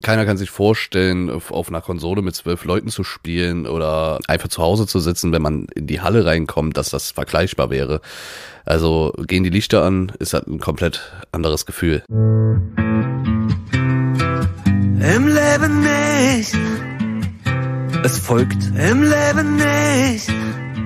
Keiner kann sich vorstellen, auf, einer Konsole mit zwölf Leuten zu spielen oder einfach zu Hause zu sitzen, wenn man in die Halle reinkommt, dass das vergleichbar wäre. Also gehen die Lichter an, ist halt ein komplett anderes Gefühl. Im Leben nicht. Es folgt Im Leben nicht.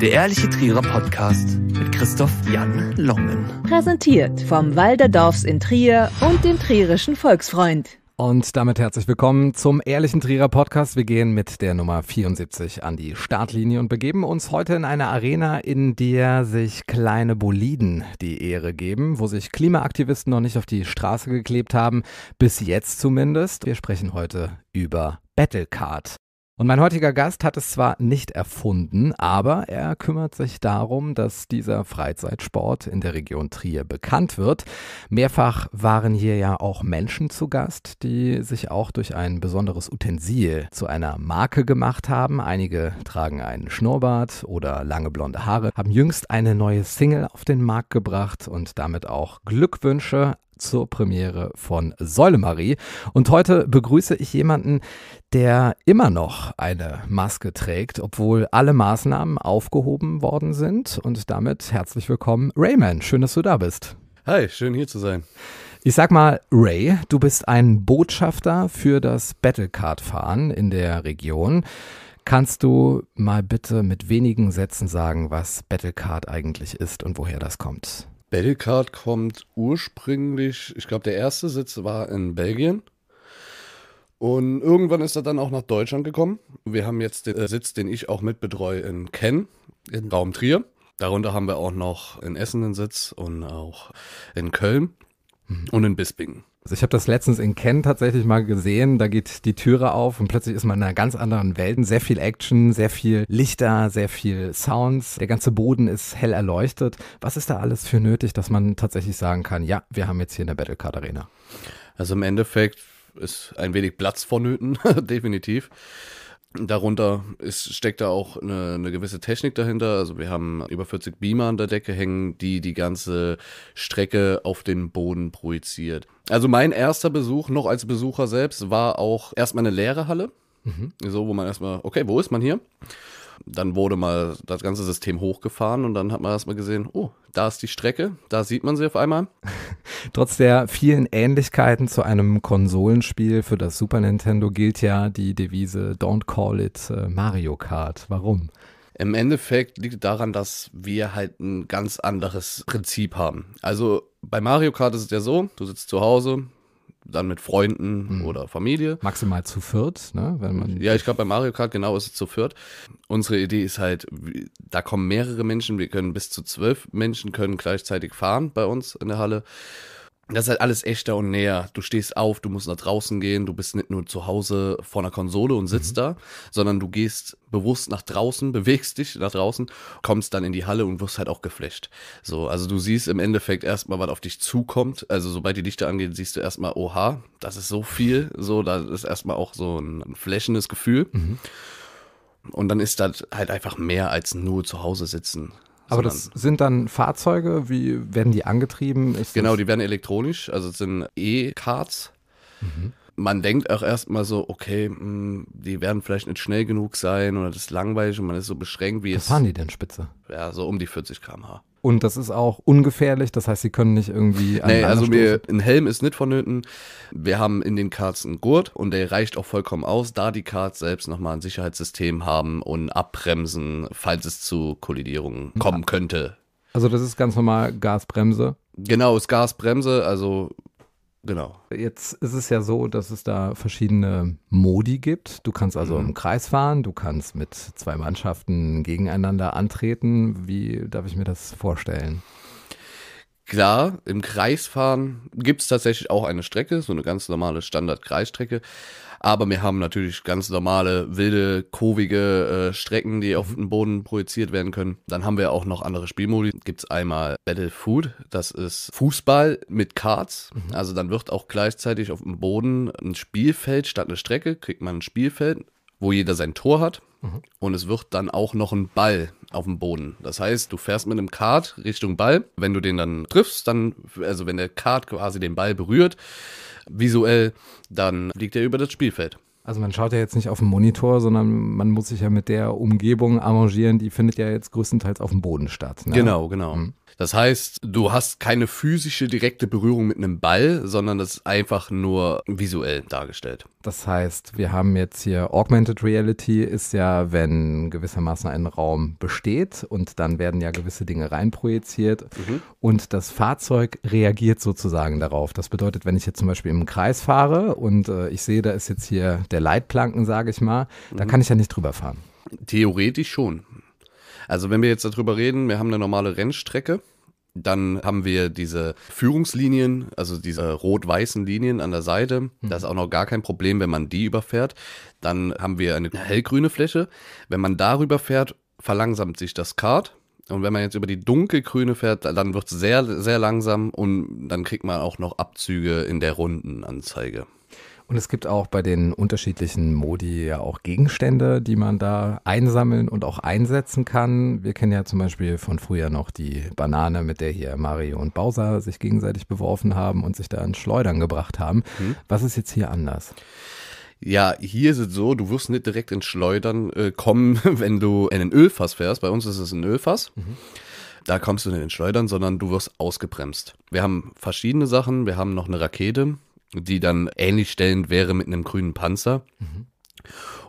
Der ehrliche Trierer Podcast mit Christoph Jan Longen. Präsentiert vom Walderdorfs in Trier und dem Trierischen Volksfreund. Und damit herzlich willkommen zum Ehrlichen Trierer Podcast. Wir gehen mit der Nummer 74 an die Startlinie und begeben uns heute in eine Arena, in der sich kleine Boliden die Ehre geben, wo sich Klimaaktivisten noch nicht auf die Straße geklebt haben, bis jetzt zumindest. Wir sprechen heute über Battlecard. Und mein heutiger Gast hat es zwar nicht erfunden, aber er kümmert sich darum, dass dieser Freizeitsport in der Region Trier bekannt wird. Mehrfach waren hier ja auch Menschen zu Gast, die sich auch durch ein besonderes Utensil zu einer Marke gemacht haben. Einige tragen einen Schnurrbart oder lange blonde Haare, haben jüngst eine neue Single auf den Markt gebracht und damit auch Glückwünsche zur Premiere von Säule Marie. Und heute begrüße ich jemanden, der immer noch eine Maske trägt, obwohl alle Maßnahmen aufgehoben worden sind. Und damit herzlich willkommen, Rayman. Schön, dass du da bist. Hi, schön hier zu sein. Ich sag mal, Ray, du bist ein Botschafter für das Battlecard-Fahren in der Region. Kannst du mal bitte mit wenigen Sätzen sagen, was Battlecard eigentlich ist und woher das kommt? Belgrad kommt ursprünglich, ich glaube, der erste Sitz war in Belgien. Und irgendwann ist er dann auch nach Deutschland gekommen. Wir haben jetzt den äh, Sitz, den ich auch mitbetreue, in Kenn, in Raum Trier. Darunter haben wir auch noch in Essen einen Sitz und auch in Köln mhm. und in Bispingen. Also Ich habe das letztens in Ken tatsächlich mal gesehen. Da geht die Türe auf und plötzlich ist man in einer ganz anderen Welt. Sehr viel Action, sehr viel Lichter, sehr viel Sounds. Der ganze Boden ist hell erleuchtet. Was ist da alles für nötig, dass man tatsächlich sagen kann, ja, wir haben jetzt hier eine Battlecard Arena? Also im Endeffekt ist ein wenig Platz vonnöten, definitiv. Darunter ist, steckt da auch eine, eine, gewisse Technik dahinter. Also wir haben über 40 Beamer an der Decke hängen, die die ganze Strecke auf den Boden projiziert. Also mein erster Besuch noch als Besucher selbst war auch erstmal eine leere Halle. Mhm. So, wo man erstmal, okay, wo ist man hier? Dann wurde mal das ganze System hochgefahren und dann hat man erstmal gesehen, oh, da ist die Strecke, da sieht man sie auf einmal. Trotz der vielen Ähnlichkeiten zu einem Konsolenspiel für das Super Nintendo gilt ja die Devise Don't call it äh, Mario Kart. Warum? Im Endeffekt liegt daran, dass wir halt ein ganz anderes Prinzip haben. Also bei Mario Kart ist es ja so, du sitzt zu Hause, dann mit Freunden mhm. oder Familie. Maximal zu viert, ne? Wenn man ja, ich glaube, bei Mario Kart genau ist es zu viert. Unsere Idee ist halt, da kommen mehrere Menschen, wir können bis zu zwölf Menschen können gleichzeitig fahren bei uns in der Halle das ist halt alles echter und näher. Du stehst auf, du musst nach draußen gehen, du bist nicht nur zu Hause vor einer Konsole und sitzt mhm. da, sondern du gehst bewusst nach draußen, bewegst dich nach draußen, kommst dann in die Halle und wirst halt auch geflasht. So, also du siehst im Endeffekt erstmal, was auf dich zukommt. Also sobald die Lichter angehen, siehst du erstmal, oha, das ist so viel. So, da ist erstmal auch so ein, ein flächendes Gefühl. Mhm. Und dann ist das halt einfach mehr als nur zu Hause sitzen. Aber das sind dann Fahrzeuge, wie werden die angetrieben? Ist genau, die werden elektronisch, also es sind E-Cards. Mhm. Man denkt auch erstmal so, okay, hm, die werden vielleicht nicht schnell genug sein oder das ist langweilig und man ist so beschränkt wie Was es. Was fahren die denn Spitze? Ja, so um die 40 km/h. Und das ist auch ungefährlich, das heißt, sie können nicht irgendwie. Nee, also mir ein Helm ist nicht vonnöten. Wir haben in den Karts einen Gurt und der reicht auch vollkommen aus, da die Karts selbst nochmal ein Sicherheitssystem haben und abbremsen, falls es zu Kollidierungen kommen ja. könnte. Also das ist ganz normal Gasbremse. Genau, ist Gasbremse, also Genau. Jetzt ist es ja so, dass es da verschiedene Modi gibt. Du kannst also mhm. im Kreis fahren, du kannst mit zwei Mannschaften gegeneinander antreten. Wie darf ich mir das vorstellen? Klar, im Kreisfahren gibt es tatsächlich auch eine Strecke, so eine ganz normale Standard-Kreisstrecke. Aber wir haben natürlich ganz normale, wilde, kurvige äh, Strecken, die auf den Boden projiziert werden können. Dann haben wir auch noch andere Spielmodi. Gibt es einmal Battle Food, das ist Fußball mit Karts. Mhm. Also dann wird auch gleichzeitig auf dem Boden ein Spielfeld statt eine Strecke, kriegt man ein Spielfeld, wo jeder sein Tor hat. Mhm. und es wird dann auch noch ein Ball auf dem Boden. Das heißt, du fährst mit einem Kart Richtung Ball. Wenn du den dann triffst, dann, also wenn der Kart quasi den Ball berührt, visuell, dann fliegt er über das Spielfeld. Also man schaut ja jetzt nicht auf den Monitor, sondern man muss sich ja mit der Umgebung arrangieren, die findet ja jetzt größtenteils auf dem Boden statt. Ne? Genau, genau. Mhm. Das heißt, du hast keine physische direkte Berührung mit einem Ball, sondern das ist einfach nur visuell dargestellt. Das heißt, wir haben jetzt hier Augmented Reality ist ja, wenn gewissermaßen ein Raum besteht und dann werden ja gewisse Dinge reinprojiziert mhm. und das Fahrzeug reagiert sozusagen darauf. Das bedeutet, wenn ich jetzt zum Beispiel im Kreis fahre und äh, ich sehe, da ist jetzt hier der Leitplanken, sage ich mal, mhm. da kann ich ja nicht drüber fahren. Theoretisch schon. Also wenn wir jetzt darüber reden, wir haben eine normale Rennstrecke. Dann haben wir diese Führungslinien, also diese rot-weißen Linien an der Seite. Mhm. Das ist auch noch gar kein Problem, wenn man die überfährt. Dann haben wir eine hellgrüne Fläche. Wenn man darüber fährt, verlangsamt sich das Kart. Und wenn man jetzt über die dunkelgrüne fährt, dann wird es sehr, sehr langsam und dann kriegt man auch noch Abzüge in der Rundenanzeige. Und es gibt auch bei den unterschiedlichen Modi ja auch Gegenstände, die man da einsammeln und auch einsetzen kann. Wir kennen ja zum Beispiel von früher noch die Banane, mit der hier Mario und Bowser sich gegenseitig beworfen haben und sich da in Schleudern gebracht haben. Mhm. Was ist jetzt hier anders? Ja, hier ist es so, du wirst nicht direkt in Schleudern äh, kommen, wenn du in ein Ölfass fährst. Bei uns ist es ein Ölfass. Mhm. Da kommst du nicht ins Schleudern, sondern du wirst ausgebremst. Wir haben verschiedene Sachen. Wir haben noch eine Rakete, die dann ähnlich stellend wäre mit einem grünen Panzer. Mhm.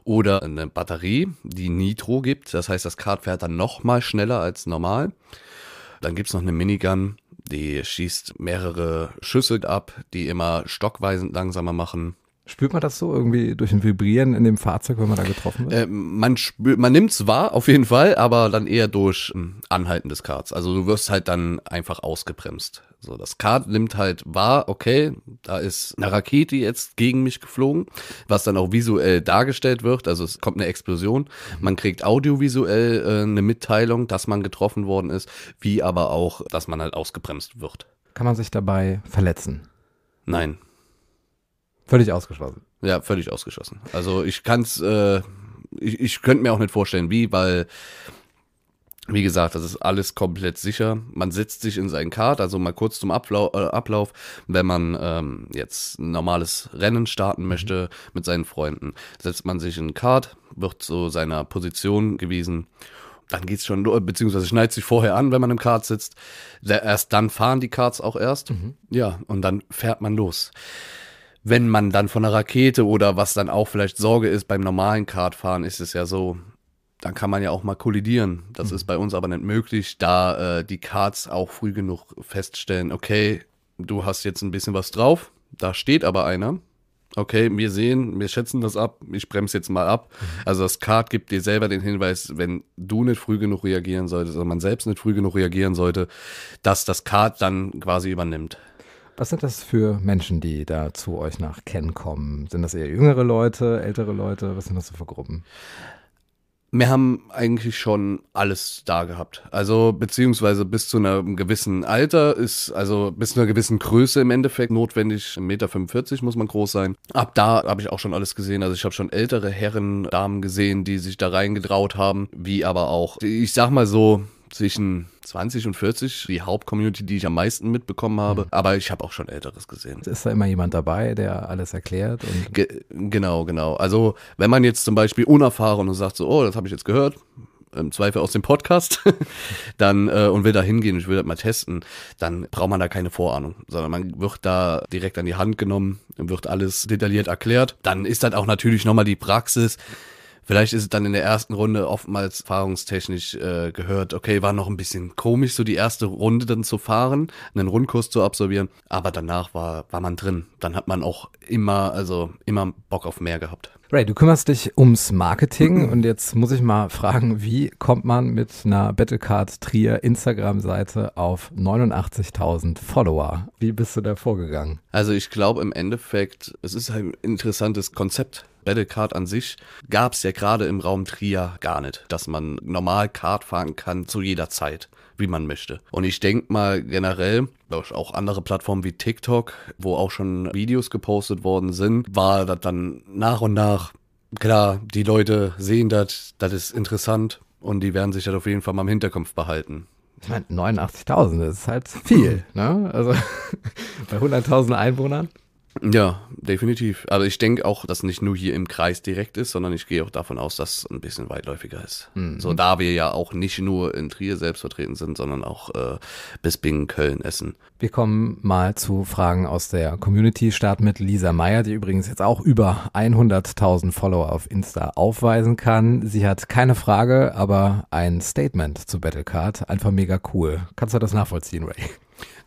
Oder eine Batterie, die Nitro gibt. Das heißt, das Kart fährt dann nochmal schneller als normal. Dann gibt es noch eine Minigun, die schießt mehrere Schüsse ab, die immer stockweisend langsamer machen. Spürt man das so irgendwie durch ein Vibrieren in dem Fahrzeug, wenn man da getroffen wird? Äh, man spürt, man nimmt's wahr, auf jeden Fall, aber dann eher durch ein hm, Anhalten des Karts. Also du wirst halt dann einfach ausgebremst. So, das Kart nimmt halt wahr, okay, da ist eine Rakete jetzt gegen mich geflogen, was dann auch visuell dargestellt wird. Also es kommt eine Explosion. Man kriegt audiovisuell äh, eine Mitteilung, dass man getroffen worden ist, wie aber auch, dass man halt ausgebremst wird. Kann man sich dabei verletzen? Nein. Völlig ausgeschlossen. Ja, völlig ausgeschlossen. Also ich kann es, äh, ich, ich könnte mir auch nicht vorstellen, wie, weil, wie gesagt, das ist alles komplett sicher. Man setzt sich in seinen Kart, also mal kurz zum Ablauf, äh, Ablauf wenn man ähm, jetzt ein normales Rennen starten möchte mit seinen Freunden, setzt man sich in den Kart, wird zu so seiner Position gewiesen dann geht's schon, beziehungsweise schneidet sich vorher an, wenn man im Kart sitzt. Erst dann fahren die Karts auch erst. Mhm. Ja, und dann fährt man los wenn man dann von einer Rakete oder was dann auch vielleicht Sorge ist beim normalen Kartfahren, ist es ja so, dann kann man ja auch mal kollidieren. Das mhm. ist bei uns aber nicht möglich, da äh, die Karts auch früh genug feststellen, okay, du hast jetzt ein bisschen was drauf, da steht aber einer. Okay, wir sehen, wir schätzen das ab, ich bremse jetzt mal ab. Mhm. Also das Kart gibt dir selber den Hinweis, wenn du nicht früh genug reagieren solltest, also man selbst nicht früh genug reagieren sollte, dass das Kart dann quasi übernimmt. Was sind das für Menschen, die da zu euch nach Ken kommen? Sind das eher jüngere Leute, ältere Leute? Was sind das so für Gruppen? wir haben eigentlich schon alles da gehabt. Also beziehungsweise bis zu einem gewissen Alter ist, also bis zu einer gewissen Größe im Endeffekt notwendig. 1,45 Meter muss man groß sein. Ab da habe ich auch schon alles gesehen. Also ich habe schon ältere Herren, Damen gesehen, die sich da reingetraut haben, wie aber auch, ich sag mal so, zwischen 20 und 40 die Hauptcommunity, die ich am meisten mitbekommen habe. Mhm. Aber ich habe auch schon Älteres gesehen. Ist da immer jemand dabei, der alles erklärt? Ge genau, genau. Also wenn man jetzt zum Beispiel unerfahren und sagt so, oh, das habe ich jetzt gehört, im Zweifel aus dem Podcast, dann äh, und will da hingehen, ich will das mal testen, dann braucht man da keine Vorahnung, sondern man wird da direkt an die Hand genommen, wird alles detailliert erklärt. Dann ist das auch natürlich nochmal die Praxis. Vielleicht ist es dann in der ersten Runde oftmals erfahrungstechnisch äh, gehört, okay, war noch ein bisschen komisch, so die erste Runde dann zu fahren, einen Rundkurs zu absolvieren, aber danach war, war man drin. Dann hat man auch immer, also immer Bock auf mehr gehabt. Ray, du kümmerst dich ums Marketing und jetzt muss ich mal fragen, wie kommt man mit einer Battlecard Trier Instagram-Seite auf 89.000 Follower? Wie bist du da vorgegangen? Also ich glaube im Endeffekt, es ist ein interessantes Konzept. Battlecard an sich gab es ja gerade im Raum Trier gar nicht, dass man normal Card fahren kann zu jeder Zeit wie man möchte. Und ich denke mal generell, auch andere Plattformen wie TikTok, wo auch schon Videos gepostet worden sind, war das dann nach und nach klar, die Leute sehen das, das ist interessant und die werden sich das auf jeden Fall mal im Hinterkopf behalten. Ich meine, 89.000, das ist halt viel, ne? Also bei 100.000 Einwohnern. Ja, definitiv. Also ich denke auch, dass nicht nur hier im Kreis direkt ist, sondern ich gehe auch davon aus, dass es ein bisschen weitläufiger ist. Mhm. So, da wir ja auch nicht nur in Trier selbst vertreten sind, sondern auch äh, Bingen, Köln, Essen. Wir kommen mal zu Fragen aus der Community. Start mit Lisa Meyer, die übrigens jetzt auch über 100.000 Follower auf Insta aufweisen kann. Sie hat keine Frage, aber ein Statement zu Battlecard. Einfach mega cool. Kannst du das nachvollziehen, Ray?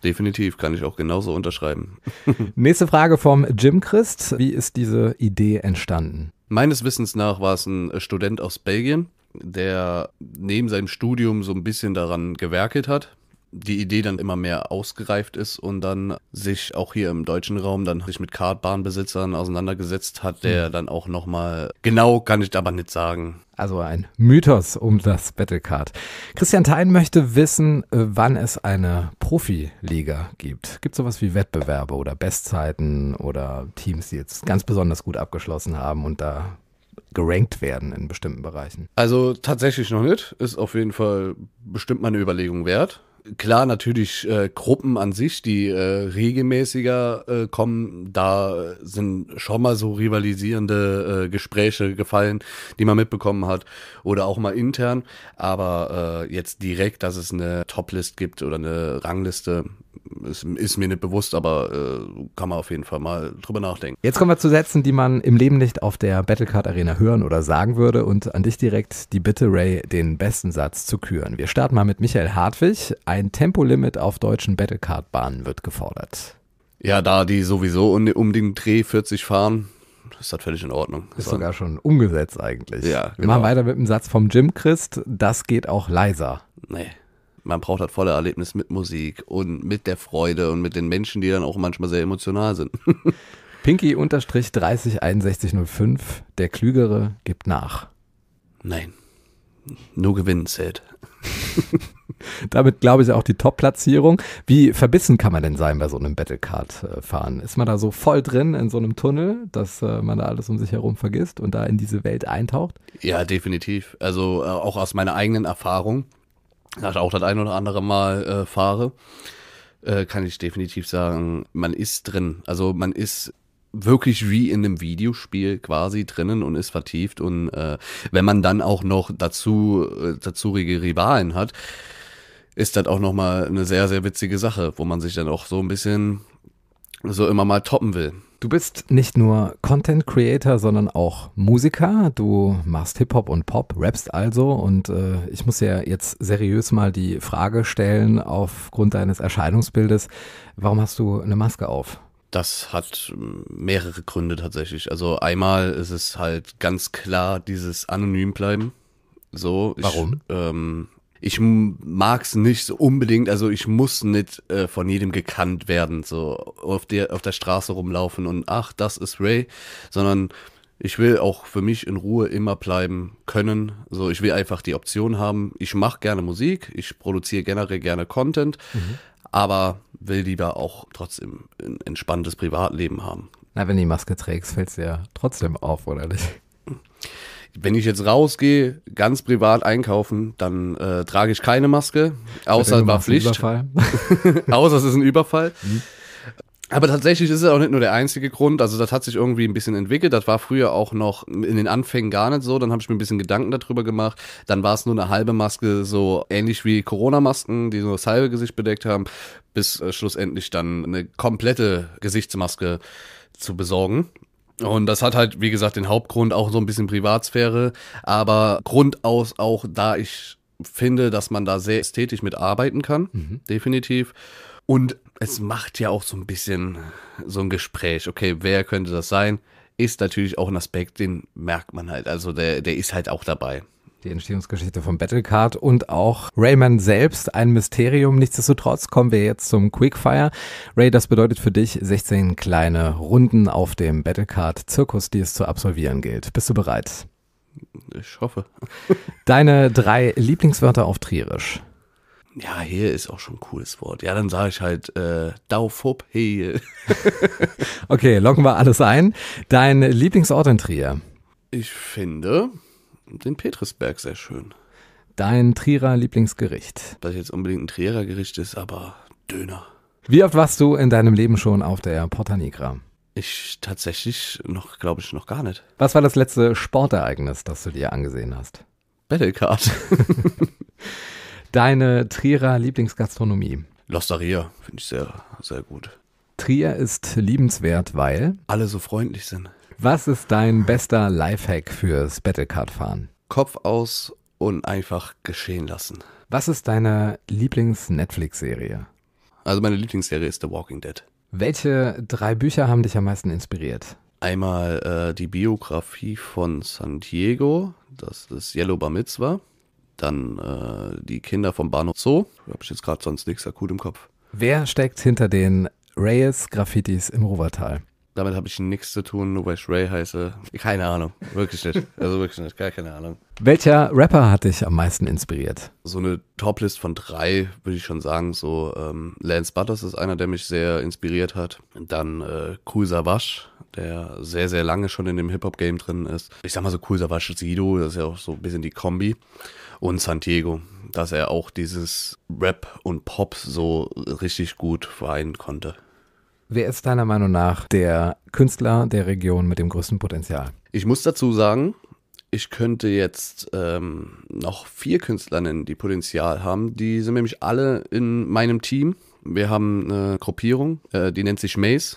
Definitiv, kann ich auch genauso unterschreiben. Nächste Frage vom Jim Christ. Wie ist diese Idee entstanden? Meines Wissens nach war es ein äh, Student aus Belgien, der neben seinem Studium so ein bisschen daran gewerkelt hat die Idee dann immer mehr ausgereift ist und dann sich auch hier im deutschen Raum dann sich mit Kartbahnbesitzern auseinandergesetzt hat, der mhm. dann auch nochmal, genau kann ich aber nicht sagen. Also ein Mythos um das Battlecard. Christian Thein möchte wissen, äh, wann es eine Profiliga gibt. Gibt es sowas wie Wettbewerbe oder Bestzeiten oder Teams, die jetzt ganz besonders gut abgeschlossen haben und da gerankt werden in bestimmten Bereichen? Also tatsächlich noch nicht. Ist auf jeden Fall bestimmt meine Überlegung wert klar, natürlich äh, Gruppen an sich, die äh, regelmäßiger äh, kommen, da sind schon mal so rivalisierende äh, Gespräche gefallen, die man mitbekommen hat oder auch mal intern, aber äh, jetzt direkt, dass es eine Toplist gibt oder eine Rangliste, ist, ist mir nicht bewusst, aber äh, kann man auf jeden Fall mal drüber nachdenken. Jetzt kommen wir zu Sätzen, die man im Leben nicht auf der Battlecard Arena hören oder sagen würde. Und an dich direkt die Bitte, Ray, den besten Satz zu küren. Wir starten mal mit Michael Hartwig. Ein Tempolimit auf deutschen Battlecard-Bahnen wird gefordert. Ja, da die sowieso um den Dreh 40 fahren, ist das völlig in Ordnung. Ist sogar schon umgesetzt eigentlich. Ja, genau. Wir machen genau. weiter mit dem Satz vom Jim Christ. Das geht auch leiser. Nee man braucht das halt volle Erlebnis mit Musik und mit der Freude und mit den Menschen, die dann auch manchmal sehr emotional sind. Pinky-306105, der Klügere gibt nach. Nein, nur gewinnen zählt. Damit glaube ich auch die Top-Platzierung. Wie verbissen kann man denn sein bei so einem Battlecard-Fahren? Äh, Ist man da so voll drin in so einem Tunnel, dass äh, man da alles um sich herum vergisst und da in diese Welt eintaucht? Ja, definitiv. Also äh, auch aus meiner eigenen Erfahrung ich auch das ein oder andere Mal äh, fahre, äh, kann ich definitiv sagen, man ist drin. Also man ist wirklich wie in einem Videospiel quasi drinnen und ist vertieft. Und äh, wenn man dann auch noch dazu äh, dazurige Rivalen hat, ist das auch nochmal eine sehr, sehr witzige Sache, wo man sich dann auch so ein bisschen so immer mal toppen will. Du bist nicht nur Content Creator, sondern auch Musiker. Du machst Hip-Hop und Pop, rappst also. Und äh, ich muss ja jetzt seriös mal die Frage stellen, aufgrund deines Erscheinungsbildes, warum hast du eine Maske auf? Das hat mehrere Gründe tatsächlich. Also einmal ist es halt ganz klar dieses anonym bleiben. So. Warum? Ich, ähm, ich mag's nicht so unbedingt, also ich muss nicht äh, von jedem gekannt werden, so auf der, auf der Straße rumlaufen und ach, das ist Ray, sondern ich will auch für mich in Ruhe immer bleiben können. So, ich will einfach die Option haben. Ich mache gerne Musik, ich produziere generell gerne Content, mhm. aber will lieber auch trotzdem ein entspanntes Privatleben haben. Na, wenn du die Maske trägst, fällt's dir ja trotzdem auf, oder nicht? wenn ich jetzt rausgehe, ganz privat einkaufen, dann äh, trage ich keine Maske, außer es war Pflicht. außer es ist ein Überfall. Mhm. Aber tatsächlich ist es auch nicht nur der einzige Grund. Also das hat sich irgendwie ein bisschen entwickelt. Das war früher auch noch in den Anfängen gar nicht so. Dann habe ich mir ein bisschen Gedanken darüber gemacht. Dann war es nur eine halbe Maske, so ähnlich wie Corona-Masken, die nur das halbe Gesicht bedeckt haben, bis äh, schlussendlich dann eine komplette Gesichtsmaske zu besorgen. Und das hat halt, wie gesagt, den Hauptgrund auch so ein bisschen Privatsphäre, aber Grund aus auch, da ich finde, dass man da sehr ästhetisch mit arbeiten kann, mhm. definitiv. Und es macht ja auch so ein bisschen so ein Gespräch. Okay, wer könnte das sein? Ist natürlich auch ein Aspekt, den merkt man halt. Also der, der ist halt auch dabei die Entstehungsgeschichte von Battlecard und auch Rayman selbst ein Mysterium. Nichtsdestotrotz kommen wir jetzt zum Quickfire. Ray, das bedeutet für dich 16 kleine Runden auf dem Battlecard-Zirkus, die es zu absolvieren gilt. Bist du bereit? Ich hoffe. Deine drei Lieblingswörter auf Trierisch. Ja, Hehe ist auch schon ein cooles Wort. Ja, dann sage ich halt äh, Daufop Hehe. okay, locken wir alles ein. Dein Lieblingsort in Trier? Ich finde den Petrisberg sehr schön. Dein Trierer Lieblingsgericht. Was jetzt unbedingt ein Trierer Gericht ist, aber Döner. Wie oft warst du in deinem Leben schon auf der Porta Nigra? Ich tatsächlich noch, glaube ich, noch gar nicht. Was war das letzte Sportereignis, das du dir angesehen hast? Battlecard. Deine Trierer Lieblingsgastronomie? Losteria, finde ich sehr, sehr gut. Trier ist liebenswert, weil alle so freundlich sind. Was ist dein bester Lifehack fürs Battlecard-Fahren? Kopf aus und einfach geschehen lassen. Was ist deine Lieblings-Netflix-Serie? Also meine Lieblingsserie ist The Walking Dead. Welche drei Bücher haben dich am meisten inspiriert? Einmal äh, die Biografie von San Diego, das ist Yellow Bar Mitzvah. Dann äh, die Kinder vom Bahnhof Zoo. Habe ich jetzt gerade sonst nichts akut im Kopf. Wer steckt hinter den Reyes Graffitis im Rovertal? Damit habe ich nichts zu tun, nur weil ich Ray heiße. Keine Ahnung. Wirklich nicht. Also wirklich nicht. Gar keine Ahnung. Welcher Rapper hat dich am meisten inspiriert? So eine Toplist von drei, würde ich schon sagen. So ähm, Lance Butters ist einer, der mich sehr inspiriert hat. Dann äh, Cool Savage, der sehr, sehr lange schon in dem Hip-Hop-Game drin ist. Ich sag mal so Cool Savage Sido, das ist ja auch so ein bisschen die Kombi. Und Santiago, dass er auch dieses Rap und Pop so richtig gut vereinen konnte. Wer ist deiner Meinung nach der Künstler der Region mit dem größten Potenzial? Ich muss dazu sagen, ich könnte jetzt ähm, noch vier Künstler nennen, die Potenzial haben. Die sind nämlich alle in meinem Team. Wir haben eine Gruppierung, äh, die nennt sich Maze.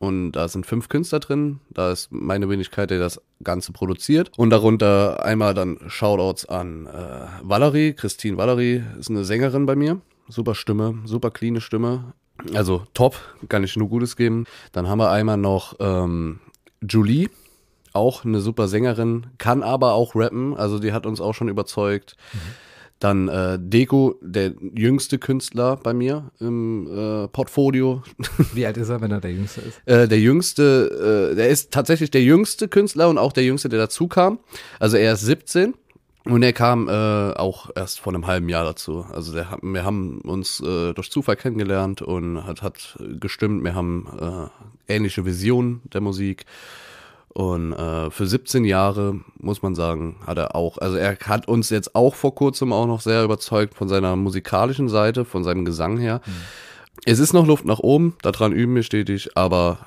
Und da sind fünf Künstler drin. Da ist meine Wenigkeit, der das Ganze produziert. Und darunter einmal dann Shoutouts an äh, Valerie. Christine Valerie ist eine Sängerin bei mir. Super Stimme, super cleane Stimme. Also top, kann ich nur Gutes geben. Dann haben wir einmal noch ähm, Julie, auch eine super Sängerin, kann aber auch rappen, also die hat uns auch schon überzeugt. Mhm. Dann äh, Deko, der jüngste Künstler bei mir im äh, Portfolio. Wie alt ist er, wenn er der jüngste ist? äh, der jüngste, äh, der ist tatsächlich der jüngste Künstler und auch der jüngste, der dazu kam. Also er ist 17 und er kam äh, auch erst vor einem halben Jahr dazu. Also der, wir haben uns äh, durch Zufall kennengelernt und hat, hat gestimmt. Wir haben äh, ähnliche Visionen der Musik. Und äh, für 17 Jahre, muss man sagen, hat er auch, also er hat uns jetzt auch vor kurzem auch noch sehr überzeugt von seiner musikalischen Seite, von seinem Gesang her. Mhm. Es ist noch Luft nach oben, daran üben wir stetig, aber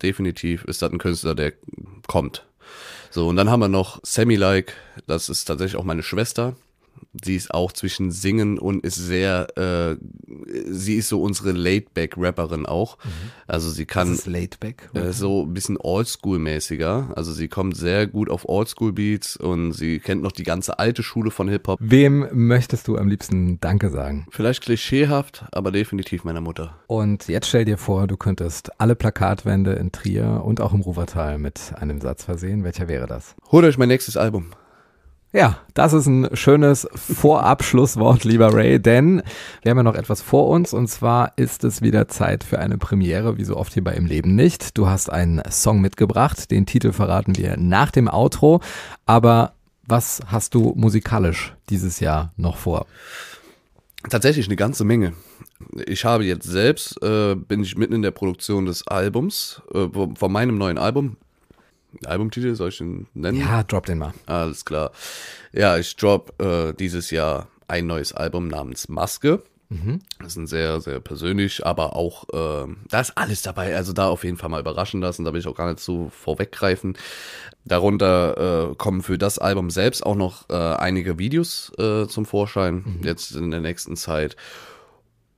definitiv ist das ein Künstler, der kommt. So, und dann haben wir noch Sammy Like, das ist tatsächlich auch meine Schwester sie ist auch zwischen Singen und ist sehr, äh, sie ist so unsere Laidback-Rapperin auch. Mhm. Also sie kann ist Laidback äh, so ein bisschen Oldschool-mäßiger. Also sie kommt sehr gut auf Oldschool-Beats und sie kennt noch die ganze alte Schule von Hip-Hop. Wem möchtest du am liebsten Danke sagen? Vielleicht klischeehaft, aber definitiv meiner Mutter. Und jetzt stell dir vor, du könntest alle Plakatwände in Trier und auch im Ruvertal mit einem Satz versehen. Welcher wäre das? Holt euch mein nächstes Album. Ja, das ist ein schönes Vorabschlusswort, lieber Ray, denn wir haben ja noch etwas vor uns und zwar ist es wieder Zeit für eine Premiere, wie so oft hier bei Im Leben nicht. Du hast einen Song mitgebracht, den Titel verraten wir nach dem Outro, aber was hast du musikalisch dieses Jahr noch vor? Tatsächlich eine ganze Menge. Ich habe jetzt selbst, äh, bin ich mitten in der Produktion des Albums, äh, von meinem neuen Album, Albumtitel, soll ich den nennen? Ja, drop den mal. Alles klar. Ja, ich drop äh, dieses Jahr ein neues Album namens Maske. Mhm. Das ist ein sehr, sehr persönlich, aber auch, äh, da ist alles dabei. Also da auf jeden Fall mal überraschen lassen, da will ich auch gar nicht so vorweggreifen. Darunter äh, kommen für das Album selbst auch noch äh, einige Videos äh, zum Vorschein, mhm. jetzt in der nächsten Zeit.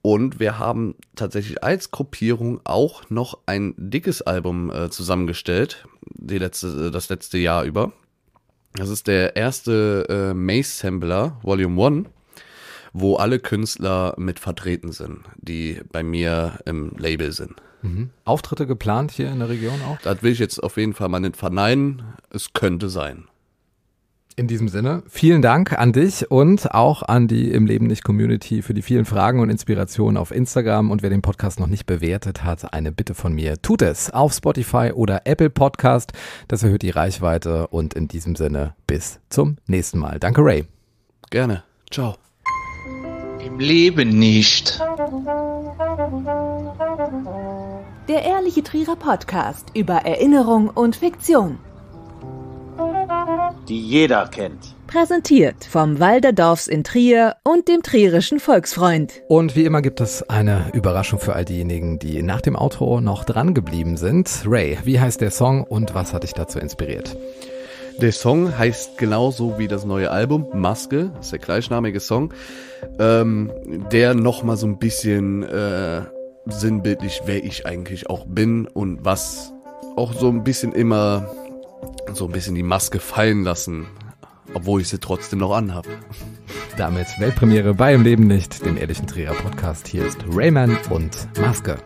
Und wir haben tatsächlich als Gruppierung auch noch ein dickes Album äh, zusammengestellt, letzte, äh, das letzte Jahr über. Das ist der erste äh, Maze Sampler Volume 1, wo alle Künstler mit vertreten sind, die bei mir im Label sind. Mhm. Auftritte geplant hier in der Region auch? Das will ich jetzt auf jeden Fall mal nicht verneinen. Es könnte sein. In diesem Sinne, vielen Dank an dich und auch an die Im Leben nicht Community für die vielen Fragen und Inspirationen auf Instagram. Und wer den Podcast noch nicht bewertet hat, eine Bitte von mir, tut es auf Spotify oder Apple Podcast. Das erhöht die Reichweite. Und in diesem Sinne, bis zum nächsten Mal. Danke, Ray. Gerne. Ciao. Im Leben nicht. Der Ehrliche Trierer Podcast über Erinnerung und Fiktion die jeder kennt. Präsentiert vom Walderdorfs in Trier und dem Trierischen Volksfreund. Und wie immer gibt es eine Überraschung für all diejenigen, die nach dem Outro noch dran geblieben sind. Ray, wie heißt der Song und was hat dich dazu inspiriert? Der Song heißt genauso wie das neue Album, Maske, ist der gleichnamige Song, ähm, der nochmal so ein bisschen äh, sinnbildlich, wer ich eigentlich auch bin und was auch so ein bisschen immer so ein bisschen die Maske fallen lassen, obwohl ich sie trotzdem noch anhab. Damit Weltpremiere bei Im Leben nicht, dem ehrlichen Dreher Podcast. Hier ist Rayman und Maske.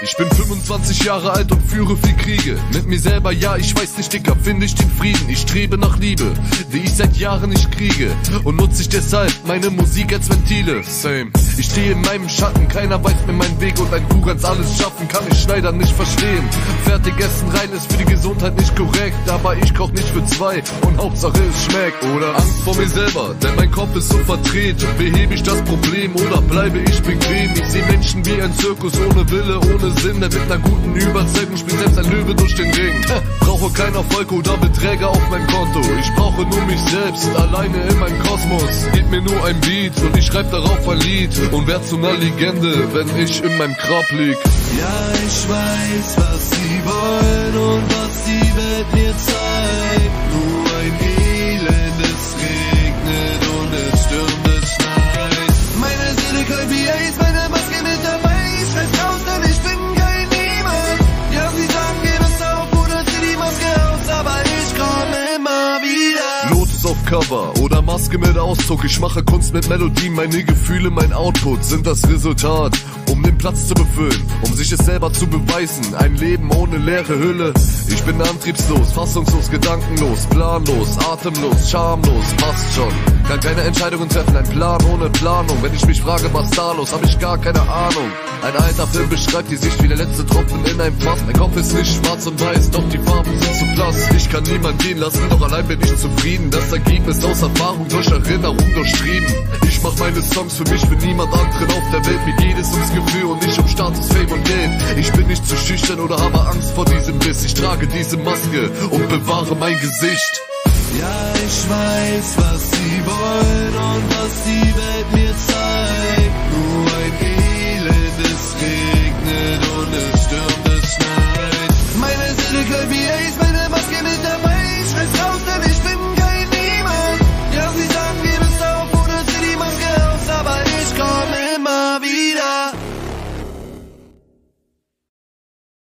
Ich bin 25 Jahre alt und führe viel Kriege. Mit mir selber, ja, ich weiß nicht, Dicker, finde ich den Frieden. Ich strebe nach Liebe, die ich seit Jahren nicht kriege. Und nutze ich deshalb meine Musik als Ventile. Same. Ich stehe in meinem Schatten, keiner weiß mir meinen Weg und ein Kurans alles schaffen kann ich leider nicht verstehen. Fertig essen rein ist für die Gesundheit nicht korrekt, aber ich koch nicht für zwei und Hauptsache es schmeckt. Oder Angst vor mir selber, denn mein Kopf ist so verdreht. Behebe ich das Problem oder bleibe ich bequem? Ich sehe Menschen wie ein Zirkus ohne Wille, ohne ohne Sinn, denn mit einer guten Überzeugung spielt selbst ein Löwe durch den Ring. Brauche kein Erfolg oder Beträge auf mein Konto. Ich brauche nur mich selbst, alleine in meinem Kosmos. Gib mir nur ein Beat und ich schreib darauf ein Lied und werd zu einer Legende, wenn ich in meinem Grab lieg. Ja, ich weiß, was sie wollen und was die Welt mir zeigt. Nur Maske mit Ausdruck. Ich mache Kunst mit Melodie. Meine Gefühle, mein Output sind das Resultat. Um den Platz zu befüllen, um sich es selber zu beweisen. Ein Leben ohne leere Hülle. Ich bin antriebslos, fassungslos, gedankenlos, planlos, atemlos, schamlos. Passt schon. Kann keine Entscheidungen treffen, ein Plan ohne Planung. Wenn ich mich frage, was da los, hab ich gar keine Ahnung. Ein alter Film beschreibt die Sicht wie der letzte Tropfen in einem Fass. Mein Kopf ist nicht schwarz und weiß, doch die Farben sind zu blass. Ich kann niemand gehen lassen, doch allein bin ich zufrieden. Das Ergebnis aus Erfahrung durch Erinnerung durchschrieben. Ich mach meine Songs für mich, für niemand anderen auf der Welt. Mir geht es ums Gefühl und nicht um Status, Fame und Geld. Ich bin nicht zu schüchtern oder habe Angst vor diesem Biss. Ich trage diese Maske und bewahre mein Gesicht. Ja, ich weiß, was sie wollen und was die Welt mir zeigt.